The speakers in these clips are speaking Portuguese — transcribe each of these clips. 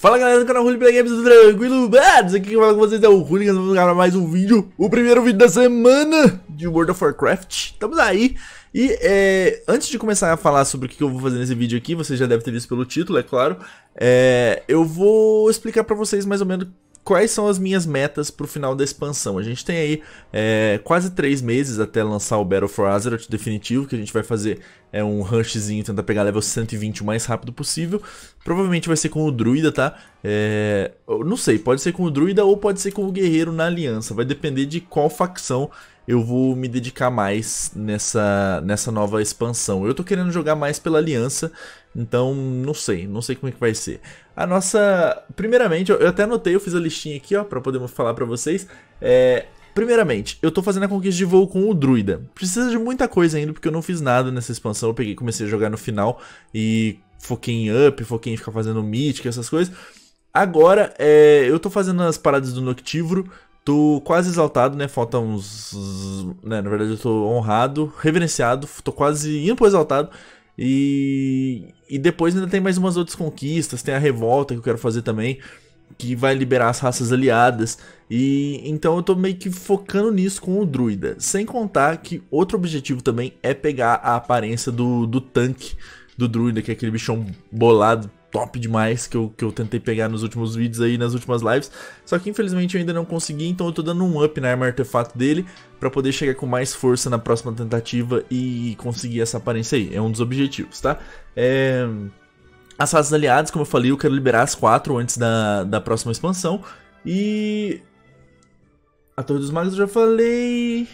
Fala galera do canal Hooligan Games, tudo tranquilo? Bads, aqui quem fala com vocês é o Hooligan, vamos gravar mais um vídeo, o primeiro vídeo da semana de World of Warcraft, estamos aí, e é, antes de começar a falar sobre o que eu vou fazer nesse vídeo aqui, vocês já devem ter visto pelo título, é claro, é, eu vou explicar pra vocês mais ou menos quais são as minhas metas para o final da expansão. A gente tem aí é, quase três meses até lançar o Battle for Azeroth definitivo, que a gente vai fazer é, um rushzinho, tentar pegar level 120 o mais rápido possível. Provavelmente vai ser com o Druida, tá? É, não sei, pode ser com o Druida ou pode ser com o Guerreiro na Aliança. Vai depender de qual facção eu vou me dedicar mais nessa, nessa nova expansão. Eu tô querendo jogar mais pela aliança, então não sei, não sei como é que vai ser. A nossa, primeiramente, eu até anotei, eu fiz a listinha aqui, ó, para poder falar para vocês. É, Primeiramente, eu tô fazendo a conquista de voo com o druida. Precisa de muita coisa ainda, porque eu não fiz nada nessa expansão. Eu peguei, comecei a jogar no final e foquei em up, foquei em ficar fazendo mítica, essas coisas. Agora, é, eu tô fazendo as paradas do Noctívoro, Tô quase exaltado, né? Falta uns. Né? Na verdade, eu tô honrado, reverenciado, tô quase indo pro exaltado. E, e depois ainda tem mais umas outras conquistas, tem a revolta que eu quero fazer também, que vai liberar as raças aliadas. E então eu tô meio que focando nisso com o druida. Sem contar que outro objetivo também é pegar a aparência do, do tanque do druida, que é aquele bichão bolado top demais que eu, que eu tentei pegar nos últimos vídeos aí, nas últimas lives. Só que infelizmente eu ainda não consegui, então eu tô dando um up na arma artefato dele para poder chegar com mais força na próxima tentativa e conseguir essa aparência aí. É um dos objetivos, tá? É... As raças aliadas, como eu falei, eu quero liberar as quatro antes da, da próxima expansão. E... A Torre dos Magos eu já falei...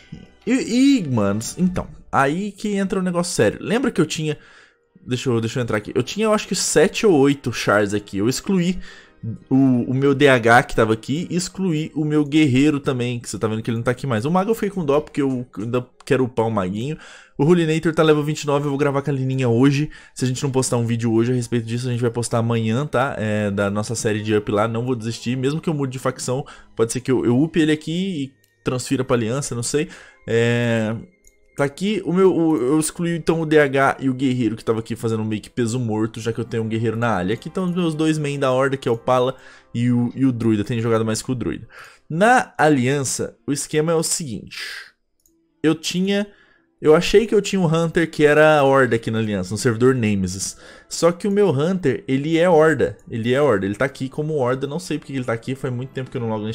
E, e mano, então, aí que entra um negócio sério. Lembra que eu tinha Deixa eu, deixa eu entrar aqui. Eu tinha, eu acho que 7 ou 8 chars aqui. Eu excluí o, o, meu DH que tava aqui e excluí o meu guerreiro também, que você tá vendo que ele não tá aqui mais. O mago eu fiquei com dó porque eu ainda quero upar o maguinho. O Rulinator tá level 29, eu vou gravar com a Lininha hoje. Se a gente não postar um vídeo hoje a respeito disso, a gente vai postar amanhã, tá? É, da nossa série de up lá, não vou desistir. Mesmo que eu mude de facção, pode ser que eu, eu upe ele aqui e transfira pra aliança, não sei. É... Tá aqui, o meu, o, eu excluí então o DH e o Guerreiro, que tava aqui fazendo meio que peso morto, já que eu tenho um Guerreiro na área. Aqui estão os meus dois main da Horda, que é o Pala e o, e o Druida. Tenho jogado mais com o Druida. Na Aliança, o esquema é o seguinte. Eu tinha... Eu achei que eu tinha um Hunter que era Horda aqui na Aliança, no servidor Nemesis. Só que o meu Hunter, ele é Horda. Ele é Horda. Ele tá aqui como Horda, não sei porque ele tá aqui, faz muito tempo que eu não logo no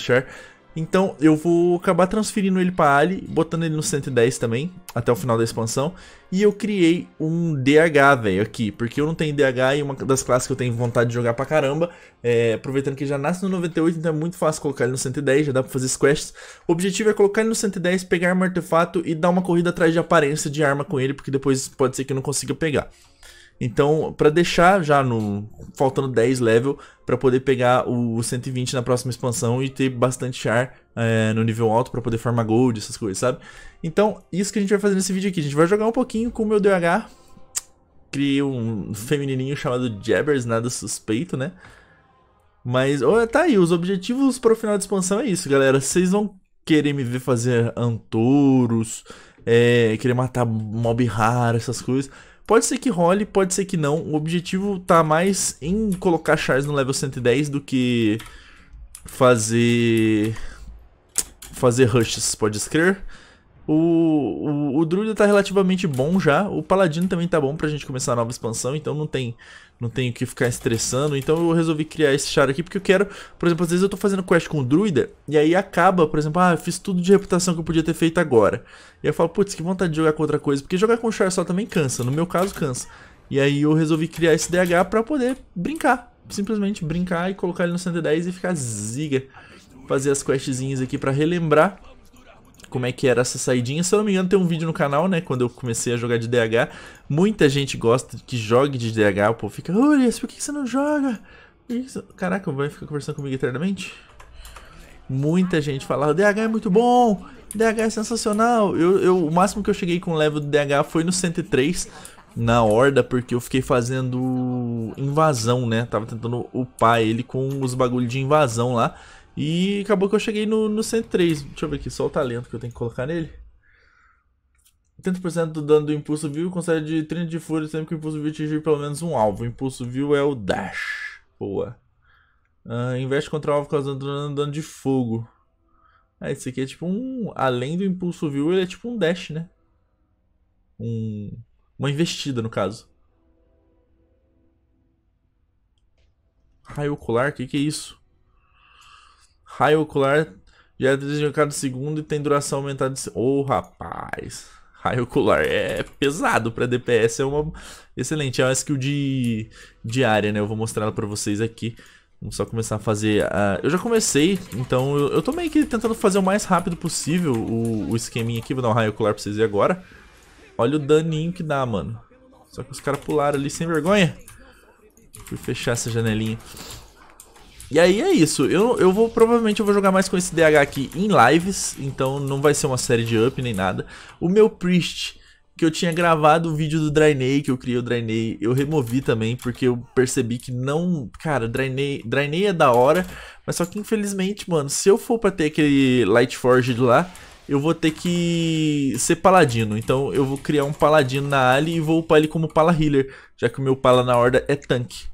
então eu vou acabar transferindo ele para Ali, botando ele no 110 também, até o final da expansão. E eu criei um DH, velho, aqui, porque eu não tenho DH e uma das classes que eu tenho vontade de jogar pra caramba. É, aproveitando que já nasce no 98, então é muito fácil colocar ele no 110, já dá pra fazer as quests. O objetivo é colocar ele no 110, pegar um artefato e dar uma corrida atrás de aparência de arma com ele, porque depois pode ser que eu não consiga pegar. Então, para deixar já no faltando 10 level para poder pegar o 120 na próxima expansão e ter bastante char é, no nível alto para poder farmar gold, essas coisas, sabe? Então, isso que a gente vai fazer nesse vídeo aqui. A gente vai jogar um pouquinho com o meu DH. Criei um feminininho chamado Jabbers, nada suspeito, né? Mas, oh, tá aí, os objetivos para o final da expansão é isso, galera. Vocês vão querer me ver fazer antouros, é, querer matar mob raro, essas coisas. Pode ser que role, pode ser que não. O objetivo tá mais em colocar Charles no level 110 do que fazer fazer rushes, pode escrever. O, o, o Druida tá relativamente bom já, o Paladino também tá bom pra gente começar a nova expansão, então não tem não tenho que ficar estressando. Então eu resolvi criar esse char aqui porque eu quero, por exemplo, às vezes eu tô fazendo quest com o druida e aí acaba, por exemplo, ah, eu fiz tudo de reputação que eu podia ter feito agora. E eu falo, putz, que vontade de jogar com outra coisa, porque jogar com char só também cansa, no meu caso cansa. E aí eu resolvi criar esse DH para poder brincar, simplesmente brincar e colocar ele no 110 e ficar ziga. Fazer as questzinhas aqui para relembrar como é que era essa saidinha. Se eu não me engano, tem um vídeo no canal, né? Quando eu comecei a jogar de DH. Muita gente gosta que jogue de DH. O povo fica, Urias, por que você não joga? Você... Caraca, vai ficar conversando comigo eternamente? Muita gente fala, DH é muito bom, DH é sensacional. Eu, eu, o máximo que eu cheguei com o level do DH foi no 103, na horda, porque eu fiquei fazendo invasão, né? Tava tentando upar ele com os bagulhos de invasão lá. E acabou que eu cheguei no, no 103. Deixa eu ver aqui, só o talento que eu tenho que colocar nele. 30% do dano do impulso consegue concede 30 de fúria sempre que o impulso view atingir pelo menos um alvo. O impulso view é o dash. Boa. Uh, investe contra o alvo causando dano de fogo. Ah, esse aqui é tipo um. Além do impulso view ele é tipo um dash, né? Um, uma investida, no caso. Raio ocular, o que, que é isso? Raio ocular gera 3 de cada segundo e tem duração aumentada de. Ô, oh, rapaz! Raio ocular é pesado para DPS, é uma excelente, é uma skill de, de área, né? Eu vou mostrar ela para vocês aqui. Vamos só começar a fazer... eu já comecei, então eu, eu tô meio que tentando fazer o mais rápido possível o, o esqueminha aqui. Vou dar um raio ocular pra vocês verem agora. Olha o daninho que dá, mano. Só que os caras pularam ali sem vergonha. Fui fechar essa janelinha. E aí é isso, eu, eu vou provavelmente eu vou jogar mais com esse DH aqui em lives, então não vai ser uma série de up nem nada. O meu Priest, que eu tinha gravado o vídeo do Drainei, que eu criei o Drainei, eu removi também, porque eu percebi que não... Cara, Drainei, Drainei é da hora, mas só que infelizmente, mano, se eu for pra ter aquele Light lá, eu vou ter que ser paladino. Então eu vou criar um paladino na Ali e vou upar ele como pala healer, já que o meu pala na horda é tanque.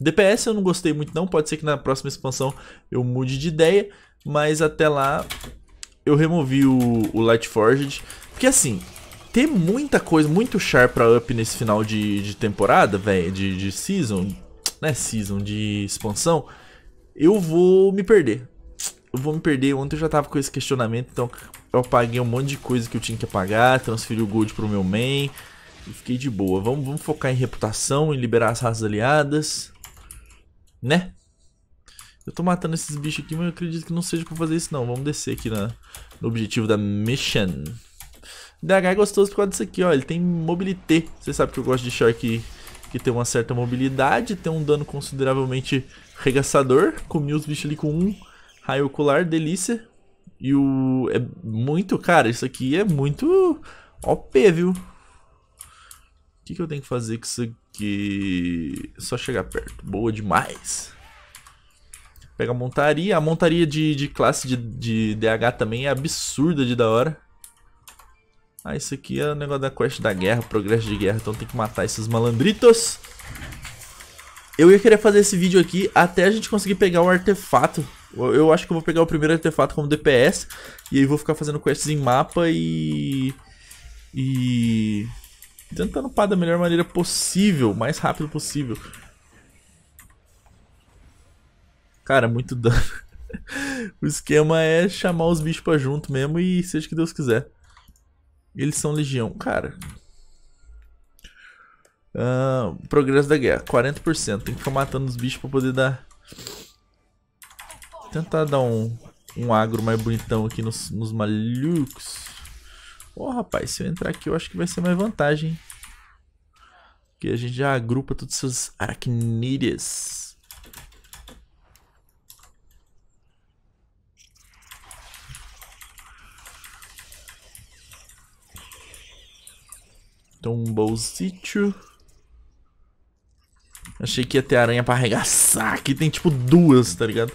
DPS eu não gostei muito não, pode ser que na próxima expansão eu mude de ideia, mas até lá eu removi o, o Light porque assim, ter muita coisa, muito char pra up nesse final de, de temporada, velho, de, de season, né, season de expansão, eu vou me perder. Eu vou me perder, ontem eu já tava com esse questionamento, então eu apaguei um monte de coisa que eu tinha que apagar, transferi o gold pro meu main... fiquei de boa. Vamos, vamos focar em reputação, em liberar as raças aliadas. Né? Eu tô matando esses bichos aqui, mas eu acredito que não seja pra fazer isso não. Vamos descer aqui na, no objetivo da mission. DH é gostoso por causa disso aqui, ó. Ele tem mobilité. Você sabe que eu gosto de Shark que tem uma certa mobilidade, tem um dano consideravelmente regaçador. Comi os bichos ali com um raio ocular, delícia. E o... é muito... Cara, isso aqui é muito OP, viu? O que, que eu tenho que fazer com isso aqui? que só chegar perto. Boa demais. Pega a montaria. A montaria de, de classe de, de DH também é absurda de da hora. Ah, isso aqui é o negócio da quest da guerra, progresso de guerra. Então tem que matar esses malandritos. Eu ia querer fazer esse vídeo aqui até a gente conseguir pegar um artefato. Eu, eu acho que eu vou pegar o primeiro artefato como DPS. E aí vou ficar fazendo quests em mapa e... E... Tentando upar da melhor maneira possível, mais rápido possível. Cara, muito dano. o esquema é chamar os bichos pra junto mesmo e seja que Deus quiser. Eles são legião. Cara. Uh, progresso da guerra, 40%. Tem que ficar matando os bichos pra poder dar... Tentar dar um, um agro mais bonitão aqui nos, nos malucos. Ô, oh, rapaz, se eu entrar aqui, eu acho que vai ser mais vantagem. Porque a gente já agrupa todos esses aracnídeas. Então, um bom sítio. Achei que ia ter aranha pra arregaçar. Aqui tem tipo duas, tá ligado?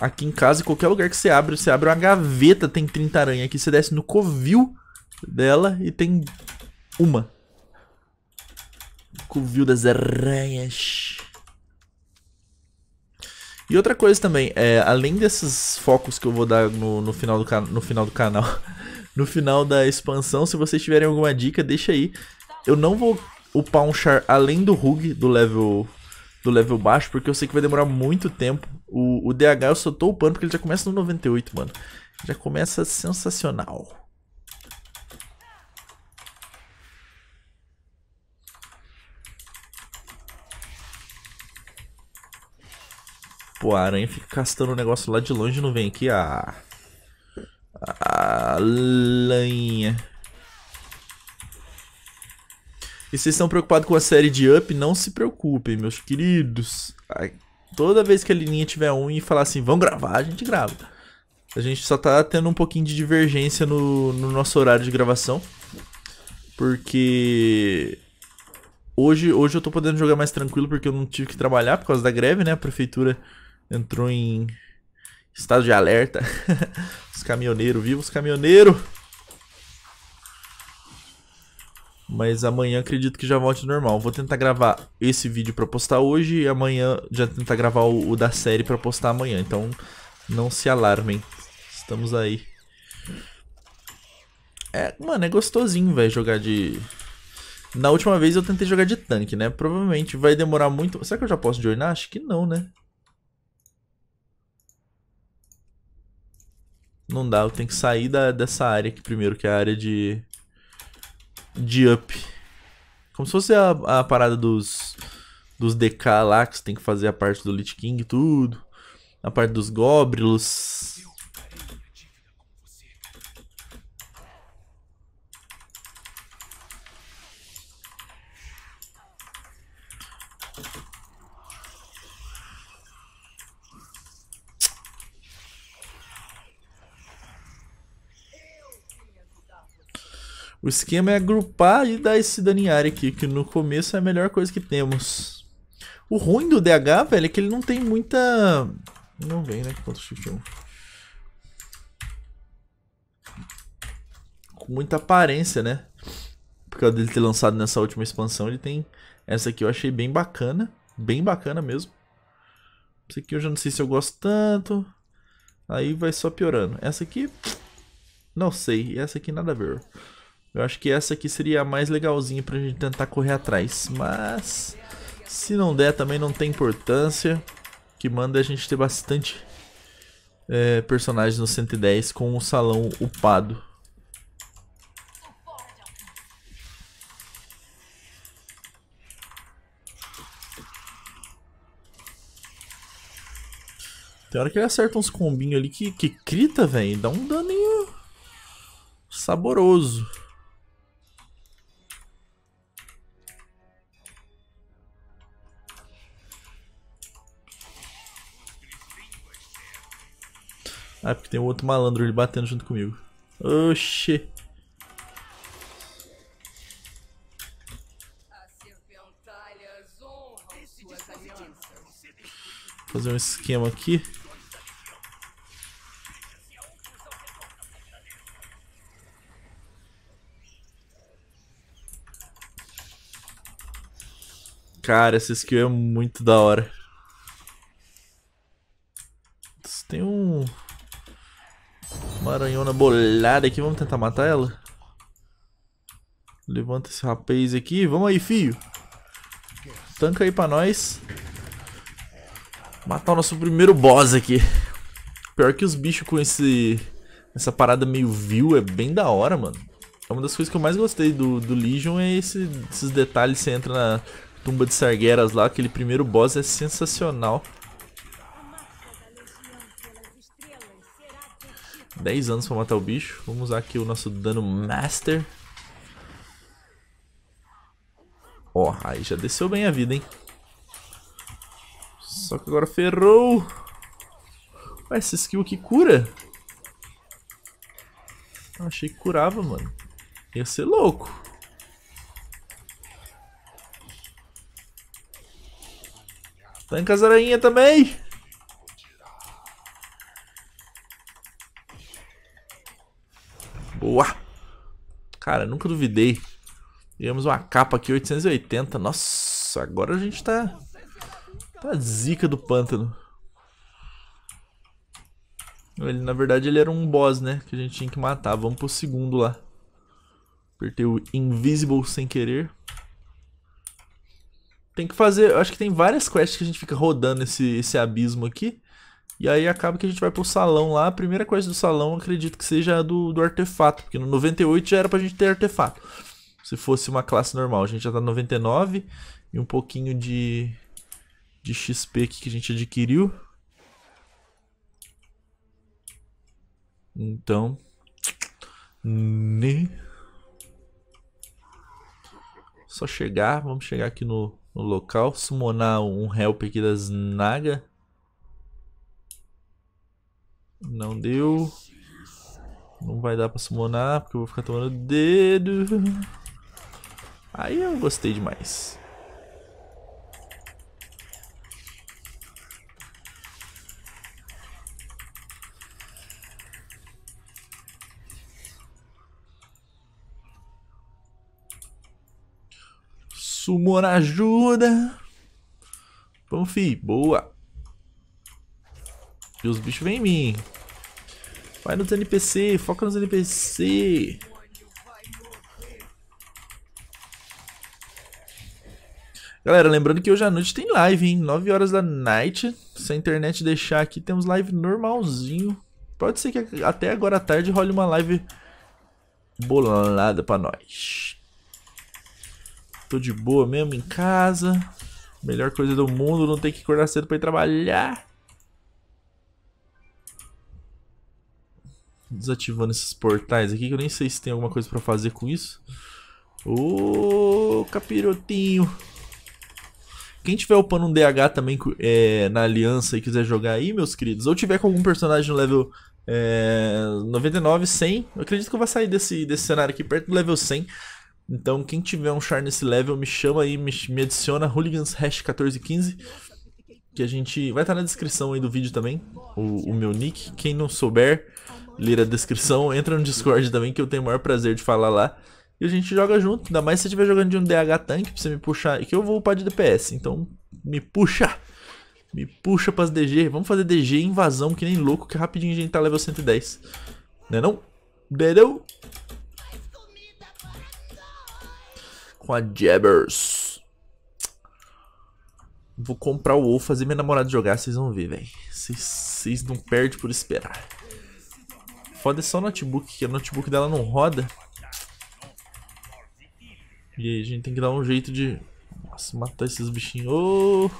Aqui em casa, em qualquer lugar que você abre, você abre uma gaveta, tem 30 aranha. Aqui você desce no covil dela e tem uma. Covil das aranhas. E outra coisa também, é, além desses focos que eu vou dar no, no final, do no final do canal, no final da expansão, se vocês tiverem alguma dica, deixa aí. Eu não vou upar um char além do Rug do level do level baixo, porque eu sei que vai demorar muito tempo. O, o DH eu só tô upando porque ele já começa no 98, mano. Já começa sensacional. Pô, a aranha fica castando o um negócio lá de longe não vem aqui. Ah. A ah, e vocês estão preocupados com a série de Up, não se preocupem, meus queridos. toda vez que a Lininha tiver um e falar assim, vamos gravar, a gente grava. A gente só tá tendo um pouquinho de divergência no, no nosso horário de gravação. Porque hoje, hoje eu tô podendo jogar mais tranquilo porque eu não tive que trabalhar por causa da greve, né? A prefeitura entrou em estado de alerta. os caminhoneiros, viva os caminhoneiros! Mas amanhã acredito que já volte normal. Vou tentar gravar esse vídeo pra postar hoje e amanhã já tentar gravar o, o da série pra postar amanhã. Então não se alarmem. Estamos aí. É, mano, é gostosinho, velho, jogar de... Na última vez eu tentei jogar de tanque, né? Provavelmente vai demorar muito... Será que eu já posso joinar? Acho que não, né? Não dá, eu tenho que sair da, dessa área aqui primeiro, que é a área de de up. Como se fosse a, a parada dos, dos DK lá, que você tem que fazer a parte do Lich King e tudo. A parte dos goblins esquema é agrupar e dar esse dano em área aqui, que no começo é a melhor coisa que temos. O ruim do DH, velho, é que ele não tem muita... Não vem, né? Quanto Shift 1. Com muita aparência, né? Por causa dele ter lançado nessa última expansão, ele tem... Essa aqui eu achei bem bacana. Bem bacana mesmo. Essa aqui eu já não sei se eu gosto tanto. Aí vai só piorando. Essa aqui... Não sei. E essa aqui nada a ver. Eu acho que essa aqui seria a mais legalzinha pra gente tentar correr atrás. Mas se não der também não tem importância. que manda é a gente ter bastante é, personagens no 110 com o salão upado. Tem hora que ele acerta uns combinhos ali que, que crita, velho. Dá um daninho saboroso. Ah, porque tem um outro malandro ali batendo junto comigo. Oxê. Fazer um esquema aqui. Cara, essa skill é muito da hora. Maranhona bolada aqui. Vamos tentar matar ela? Levanta esse rapaz aqui. Vamos aí, filho. Tanca aí pra nós. Matar o nosso primeiro boss aqui. Pior que os bichos com esse... Essa parada meio view é bem da hora, mano. É uma das coisas que eu mais gostei do, do Legion é esse, esses detalhes. Você entra na tumba de Sargeras lá, aquele primeiro boss é sensacional. 10 anos pra matar o bicho. Vamos usar aqui o nosso dano master. Ó, aí já desceu bem a vida, hein? Só que agora ferrou. Ué, essa skill aqui cura? Eu achei que curava, mano. Ia ser louco. Tanca tá as aranhas também! Boa! Cara, nunca duvidei. Tivemos uma capa aqui, 880. Nossa, agora a gente tá... Tá zica do pântano. Ele, na verdade, ele era um boss, né? Que a gente tinha que matar. Vamos pro segundo lá. Apertei o Invisible sem querer. Tem que fazer... Acho que tem várias quests que a gente fica rodando esse, esse abismo aqui. E aí acaba que a gente vai pro salão lá. A primeira coisa do salão, acredito que seja a do, do artefato, porque no 98 já era pra gente ter artefato. Se fosse uma classe normal, a gente já tá 99 e um pouquinho de, de XP aqui que a gente adquiriu. Então, né? Só chegar, vamos chegar aqui no, no local, summonar um help aqui das Naga. Não deu. Não vai dar pra summonar, porque eu vou ficar tomando dedo. Aí eu gostei demais. Sumona ajuda. Vamos, fi. Boa. E os bichos vêm em mim. Vai nos NPC, foca nos NPC. Galera, lembrando que hoje à noite tem live, hein? 9 horas da night. Se a internet deixar aqui, temos live normalzinho. Pode ser que até agora à tarde role uma live bolada pra nós. Tô de boa mesmo em casa. Melhor coisa do mundo, não ter que acordar cedo pra ir trabalhar. desativando esses portais aqui, que eu nem sei se tem alguma coisa pra fazer com isso. Ô, capirotinho. Quem tiver upando um DH também é, na aliança e quiser jogar aí, meus queridos, ou tiver com algum personagem no level é, 99, 100, eu acredito que eu vou sair desse, desse cenário aqui perto do level 100. Então, quem tiver um char nesse level, me chama aí, me, me adiciona, hooligans, hash 1415 que a gente vai estar tá na descrição aí do vídeo também, o, o, meu nick. Quem não souber, ler a descrição, entra no Discord também que eu tenho o maior prazer de falar lá. E a gente joga junto, ainda mais se você estiver jogando de um DH tanque pra você me puxar, que eu vou upar de DPS, então me puxa! Me puxa pras DG, vamos fazer DG invasão que nem louco, que rapidinho a gente tá level 110. Né não? Né Com a Jabbers. Vou comprar o WoW, fazer minha namorada jogar, vocês vão ver, velho. Vocês não perdem por esperar. Foda se é só o notebook, que o notebook dela não roda. E aí, a gente tem que dar um jeito de Nossa, matar esses bichinhos. Oh!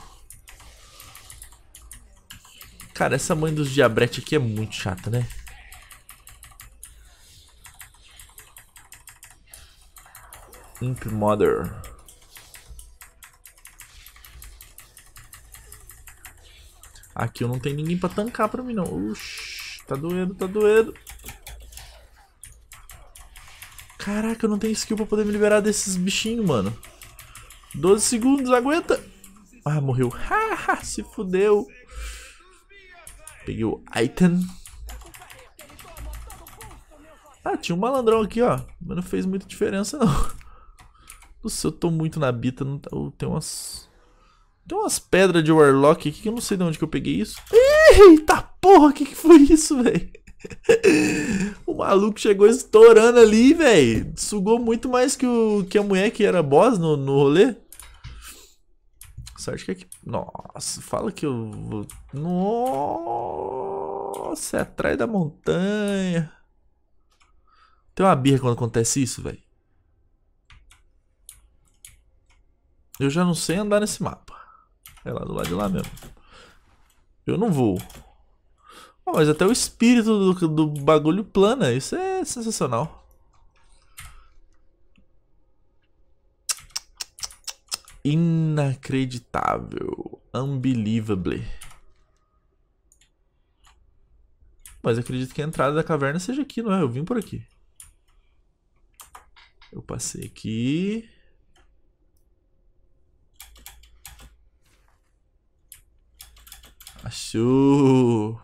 Cara, essa mãe dos diabretes aqui é muito chata, né? Imp Mother. Aqui eu não tenho ninguém pra tancar pra mim, não. Oxi. Tá doendo, tá doendo. Caraca, eu não tenho skill pra poder me liberar desses bichinhos, mano. 12 segundos, aguenta. Ah, morreu. Haha, se fudeu. Peguei o item. Ah, tinha um malandrão aqui, ó. Mas não fez muita diferença, não. Nossa, eu tô muito na bita. Não tá... oh, tem umas... Tem umas pedras de Warlock aqui que eu não sei de onde que eu peguei isso. Ih! Eita porra, que que foi isso, velho? o maluco chegou estourando ali, velho. Sugou muito mais que, o, que a mulher que era boss no, no rolê. Sorte que é que Nossa, fala que eu vou. Nossa, é atrás da montanha. Tem uma birra quando acontece isso, velho. Eu já não sei andar nesse mapa. É lá do lado de lá mesmo. Eu não vou. Oh, mas até o espírito do, do bagulho plana. Isso é sensacional. Inacreditável. Unbelievable. Mas acredito que a entrada da caverna seja aqui, não é? Eu vim por aqui. Eu passei aqui. Achou!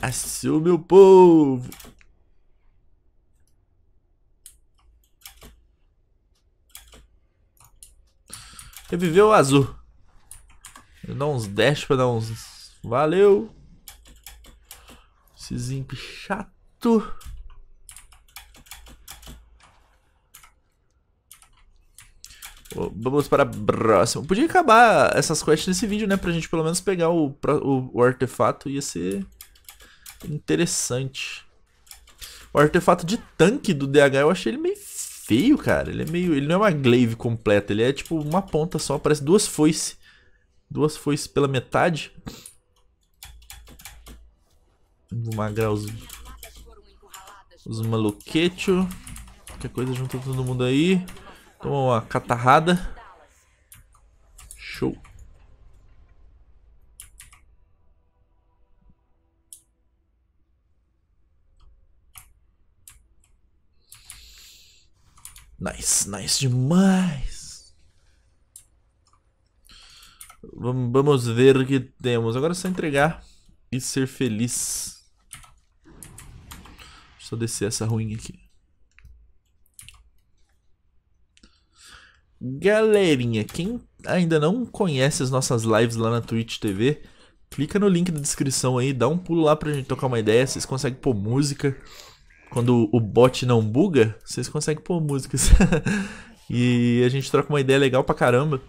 Achou, meu povo! Reviveu o azul. Eu uns dash pra dar uns... Valeu! Esse chato. Vamos para a próxima. Podia acabar essas quests nesse vídeo, né? Pra gente pelo menos pegar o, o, o artefato. Ia ser interessante. O artefato de tanque do DH eu achei ele meio feio, cara. Ele é meio. Ele não é uma glaive completa. Ele é tipo uma ponta só. Parece duas foices. Duas foices pela metade. Vamos magrar os. Os maluquetes. Qualquer coisa junta todo mundo aí. Toma então, uma catarrada. Show. Nice, nice demais. vamos ver o que temos. Agora é só entregar e ser feliz. Só descer essa ruim aqui. Galerinha, quem ainda não conhece as nossas lives lá na Twitch TV, clica no link da descrição aí, dá um pulo lá pra gente tocar uma ideia, vocês conseguem pôr música. Quando o bot não buga, vocês conseguem pôr músicas. e a gente troca uma ideia legal pra caramba.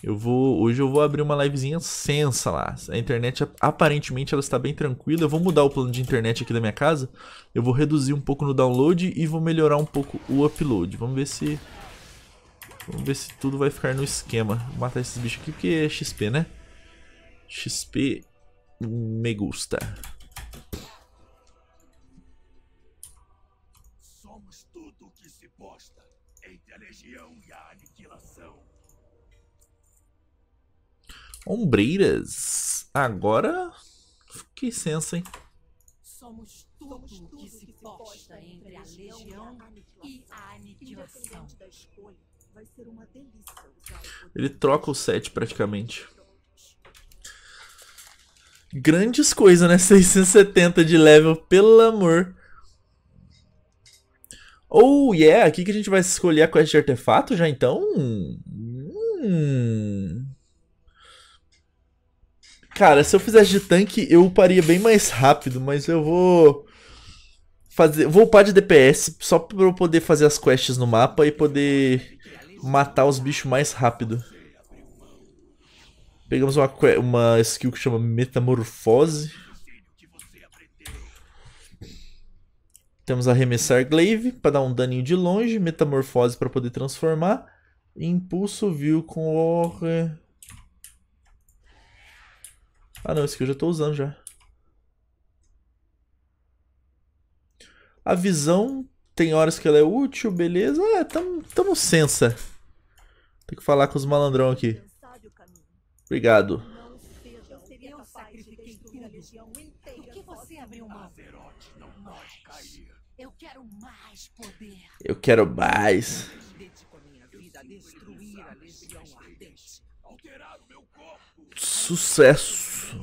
Eu vou, hoje eu vou abrir uma livezinha sensa lá. A internet aparentemente ela está bem tranquila. Eu vou mudar o plano de internet aqui da minha casa. Eu vou reduzir um pouco no download e vou melhorar um pouco o upload. Vamos ver se Vamos ver se tudo vai ficar no esquema. Vou matar esses bichos aqui porque é XP, né? XP me gusta. Somos tudo o que se posta entre a legião e a aniquilação. Ombreiras. Agora que sensa, hein? Somos tudo o que se posta entre a legião e a aniquilação. Ele troca o set praticamente. Grandes coisas, né? 670 de level, pelo amor. Oh, yeah! Aqui que a gente vai escolher a quest de artefato já, então? Hum... Cara, se eu fizesse de tanque, eu uparia bem mais rápido, mas eu vou... Fazer... Vou upar de DPS só pra eu poder fazer as quests no mapa e poder matar os bichos mais rápido. Pegamos uma, uma skill que chama Metamorfose. Temos Arremessar Glaive para dar um daninho de longe, Metamorfose para poder transformar. impulso View com o... Ah não, esse aqui eu já estou usando já. A visão tem horas que ela é útil, beleza. É, tamo, tamo sensa. Tem que falar com os malandrão aqui. Obrigado. Eu quero mais poder. Eu quero mais. Sucesso.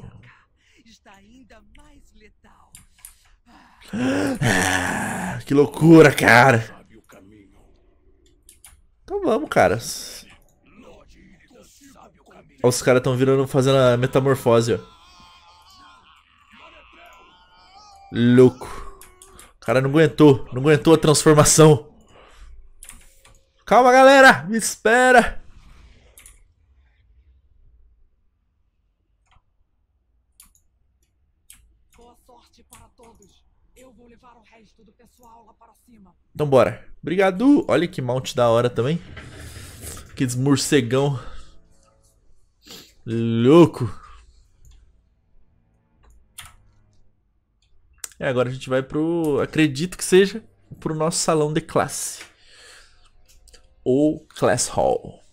Ah, que loucura, cara. Então vamos, cara. Olha, os caras estão virando, fazendo a metamorfose, ó. Louco. O cara não aguentou. Não aguentou a transformação. Calma, galera. Me espera. Então bora. Obrigado. Olha que mount da hora também. Que desmorcegão. Louco. É, agora a gente vai pro... Acredito que seja pro nosso salão de classe. Ou Class Hall.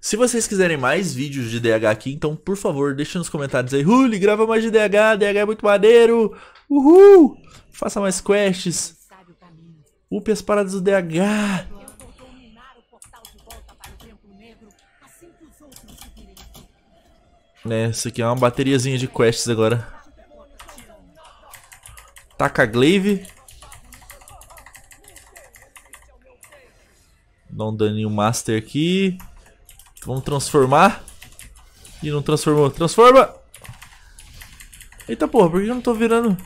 Se vocês quiserem mais vídeos de DH aqui, então por favor, deixa nos comentários aí. Ruli, grava mais de DH, DH é muito maneiro. Uhul! Faça mais quests. Upe as paradas do DH. Né, isso aqui é uma bateriazinha de quests agora. Taca a glaive. Dá um daninho master aqui. Vamos transformar. Ih, não transformou. Transforma! Eita porra, por que eu não tô virando?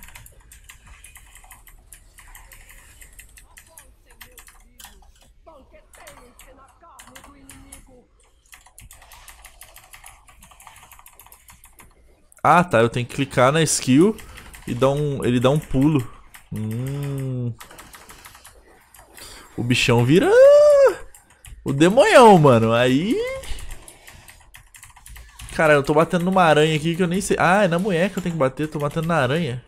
Ah, tá. Eu tenho que clicar na skill e dar um, ele dá um pulo. Hum. O bichão vira... O demonhão, mano. Aí Caralho, eu tô batendo numa aranha aqui que eu nem sei. Ah, é na mulher que eu tenho que bater, tô batendo na aranha.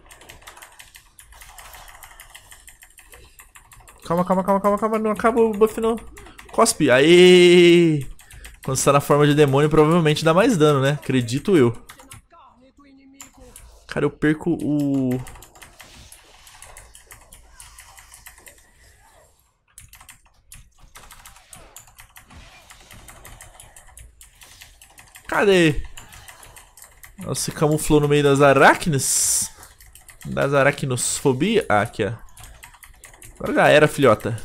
Calma, calma, calma, calma, calma, não acaba o buff não. Cospe, aí. Quando você tá na forma de demônio, provavelmente dá mais dano, né? Acredito eu. Cara, eu perco o... Cadê? Ela se camuflou no meio das aracnes. Das aracnosfobia. Ah, aqui, ó. Agora já era, filhota.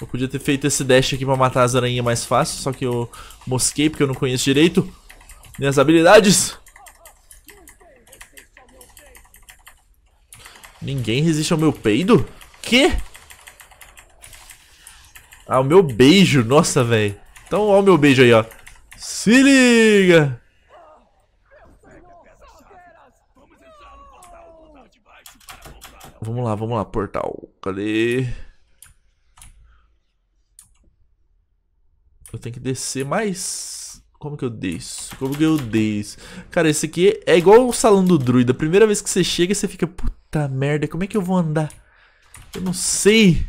Eu podia ter feito esse dash aqui pra matar as aranhas mais fácil, só que eu mosquei porque eu não conheço direito minhas habilidades. Ninguém resiste ao meu peido? Que? Ah, o meu beijo, nossa, velho. Então, olha o meu beijo aí, ó. Se liga! Vamos lá, vamos lá, portal. Cadê? Eu tenho que descer mais... Como que eu desço? Como que eu desço? Cara, esse aqui é igual o salão do druida. A primeira vez que você chega, você fica... Puta merda, como é que eu vou andar? Eu não sei.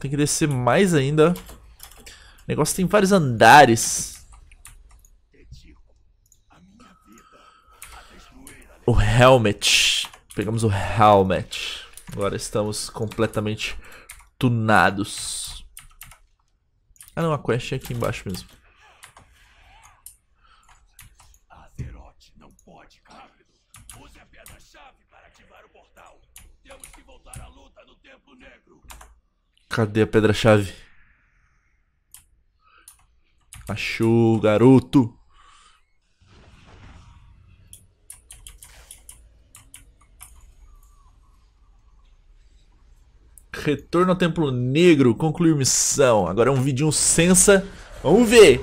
Tem que descer mais ainda. O negócio tem vários andares. O helmet. Pegamos o helmet. Agora estamos completamente tunados. Ah não, a quest é aqui embaixo mesmo. Cadê a pedra-chave? Achou, garoto. Retorno ao Templo Negro, concluir missão. Agora é um vidinho sensa. Vamos ver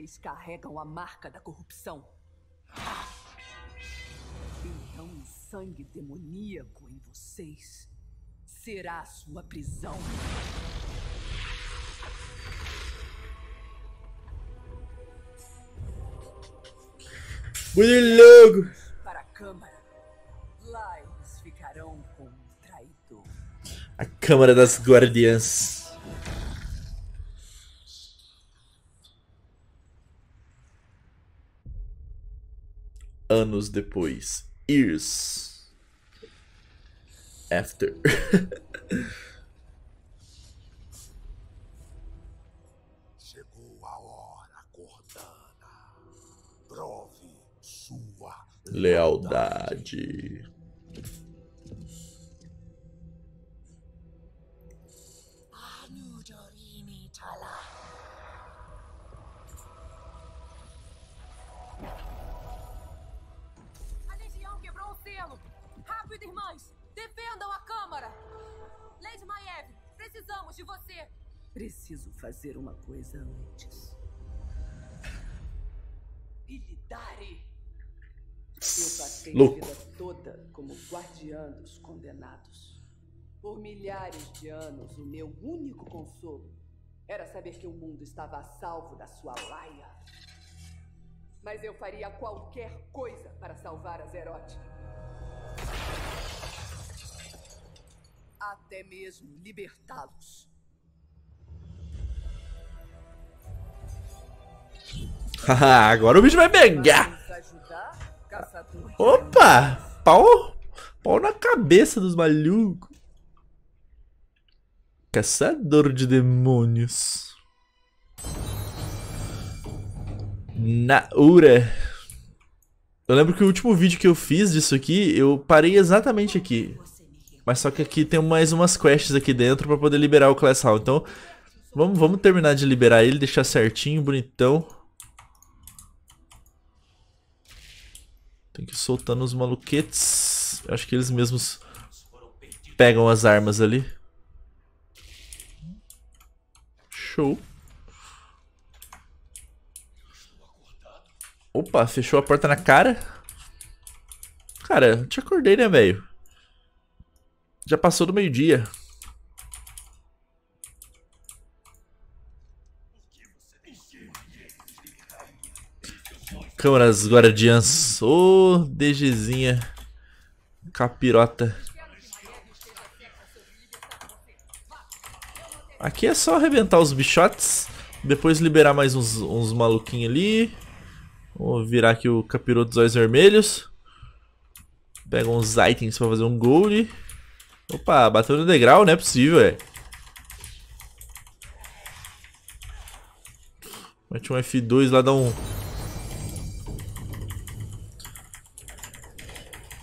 Vocês carregam a marca da corrupção. Então o sangue demoníaco em vocês será sua prisão. logo. Para a Câmara. Lá eles ficarão com o traidor. A Câmara das Guardiãs. anos depois. Years after. Chegou a hora, Cordana. Prove sua lealdade. rápido, irmãs! Defendam a Câmara! Lady Mayev, precisamos de você! Preciso fazer uma coisa antes. Ilidari! Eu passei a vida toda como guardiã dos condenados. Por milhares de anos, o meu único consolo era saber que o mundo estava a salvo da sua laia. Mas eu faria qualquer coisa para salvar a Zerote. Até mesmo libertá-los. Agora o bicho vai pegar. Opa! Pau, pau na cabeça dos malucos. Caçador de demônios. Na Eu lembro que o último vídeo que eu fiz disso aqui, eu parei exatamente aqui. Mas só que aqui tem mais umas quests aqui dentro para poder liberar o Class Hall. Então, vamos, vamos terminar de liberar ele, deixar certinho, bonitão. Tem que ir soltando os maluquetes. Acho que eles mesmos pegam as armas ali. Show. Opa, fechou a porta na cara. Cara, eu te acordei, né, velho? Já passou do meio-dia. Câmaras guardiãs. Ô, oh, DGzinha. Capirota. Aqui é só arrebentar os bichotes. Depois liberar mais uns, uns maluquinhos ali. Vou virar aqui o capiroto dos olhos vermelhos. Pega uns itens pra fazer um gold. Opa, bateu no degrau, não é possível, é. Mete um F2 lá, dá um...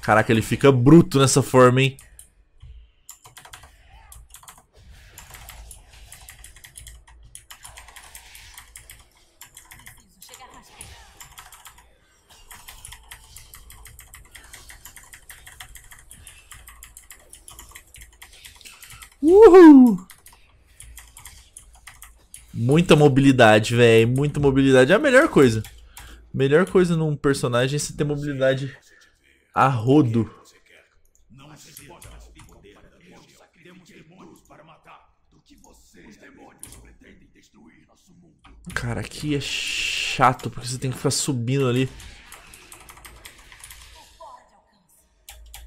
Caraca, ele fica bruto nessa forma, hein. Uhul! Muita mobilidade, velho. Muita mobilidade. É a melhor coisa. Melhor coisa num personagem é você ter mobilidade a rodo. Cara, aqui é chato porque você tem que ficar subindo ali.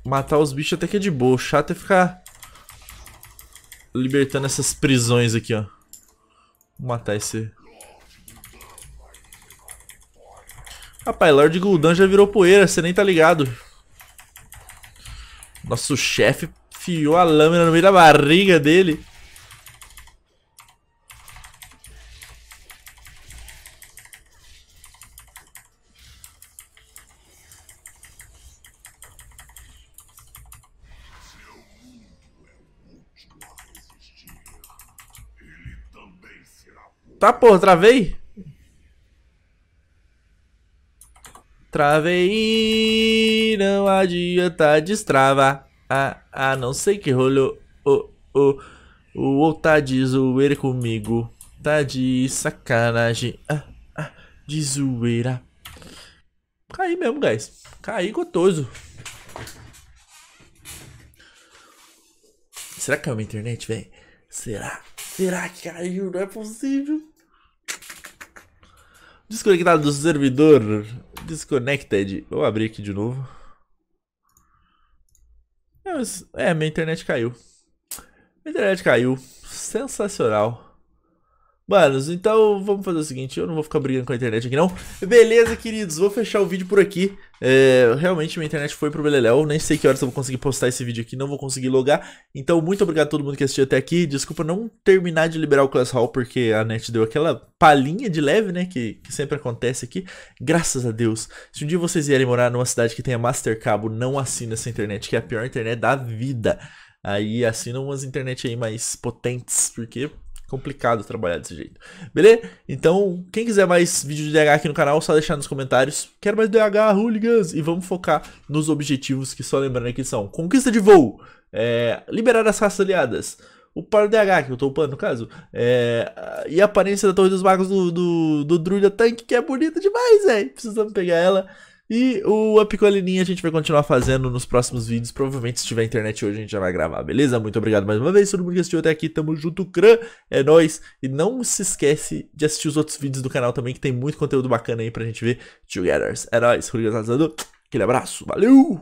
Matar os bichos até que é de boa. O chato é ficar libertando essas prisões aqui, ó. Vou matar esse... Rapaz, Lord Gul'dan já virou poeira, você nem tá ligado. Nosso chefe fiou a lâmina no meio da barriga dele. Tá, porra, travei? Travei, não adianta destravar. Ah, ah, não sei que rolou. O, o, o, o tá de zoeira comigo. Tá de sacanagem. Ah, ah, de zoeira. Caí mesmo, guys. Caí gotoso. Será que é minha internet, velho? Será? Será que caiu? Não é possível. Desconectado do servidor. Disconnected. Vou abrir aqui de novo. É, é, minha internet caiu. Minha internet caiu. Sensacional. Manos, então vamos fazer o seguinte, eu não vou ficar brigando com a internet aqui não. Beleza, queridos, vou fechar o vídeo por aqui. É, realmente minha internet foi pro beleléu, nem sei que horas eu vou conseguir postar esse vídeo aqui, não vou conseguir logar. Então muito obrigado a todo mundo que assistiu até aqui. Desculpa não terminar de liberar o Class Hall, porque a net deu aquela palhinha de leve, né, que, que sempre acontece aqui. Graças a Deus. Se um dia vocês vierem morar numa cidade que tenha Master Cabo, não assina essa internet, que é a pior internet da vida. Aí assinam umas internet aí mais potentes, porque complicado trabalhar desse jeito. Beleza? Então, quem quiser mais vídeo de DH aqui no canal, só deixar nos comentários. Quero mais DH, hooligans! E vamos focar nos objetivos que só lembrando aqui são conquista de voo, é, liberar as raças aliadas, o par DH, que eu tô upando no caso, é, e a aparência da Torre dos Magos do, do, do Druida Tank, que é bonita demais, velho. Precisamos pegar ela. E o Up a a gente vai continuar fazendo nos próximos vídeos. Provavelmente se tiver internet hoje a gente já vai gravar, beleza? Muito obrigado mais uma vez, todo mundo que assistiu até aqui. Tamo junto, crã. É nóis. E não se esquece de assistir os outros vídeos do canal também, que tem muito conteúdo bacana aí pra gente ver. Together. É nóis. Aquele abraço. Valeu!